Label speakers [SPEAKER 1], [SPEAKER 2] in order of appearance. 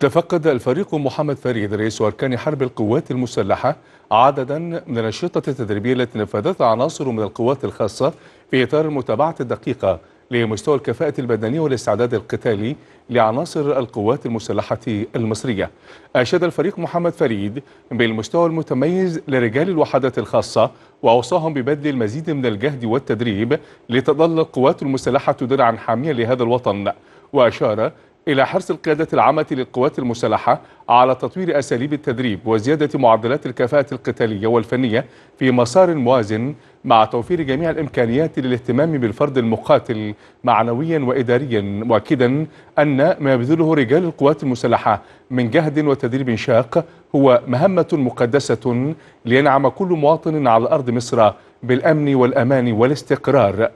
[SPEAKER 1] تفقد الفريق محمد فريد رئيس أركان حرب القوات المسلحة عددا من الأنشطة التدريبية التي نفذتها عناصر من القوات الخاصة في إطار المتابعة الدقيقة لمستوى الكفاءة البدنية والاستعداد القتالي لعناصر القوات المسلحة المصرية أشاد الفريق محمد فريد بالمستوى المتميز لرجال الوحدات الخاصة وأوصاهم ببذل المزيد من الجهد والتدريب لتظل القوات المسلحة درعا حاميا لهذا الوطن وأشار إلى حرص القيادة العامة للقوات المسلحة على تطوير أساليب التدريب وزيادة معدلات الكفاءة القتالية والفنية في مسار موازن مع توفير جميع الإمكانيات للاهتمام بالفرد المقاتل معنويا وإداريا مؤكدا أن ما يبذله رجال القوات المسلحة من جهد وتدريب شاق هو مهمة مقدسة لينعم كل مواطن على أرض مصر بالأمن والأمان والاستقرار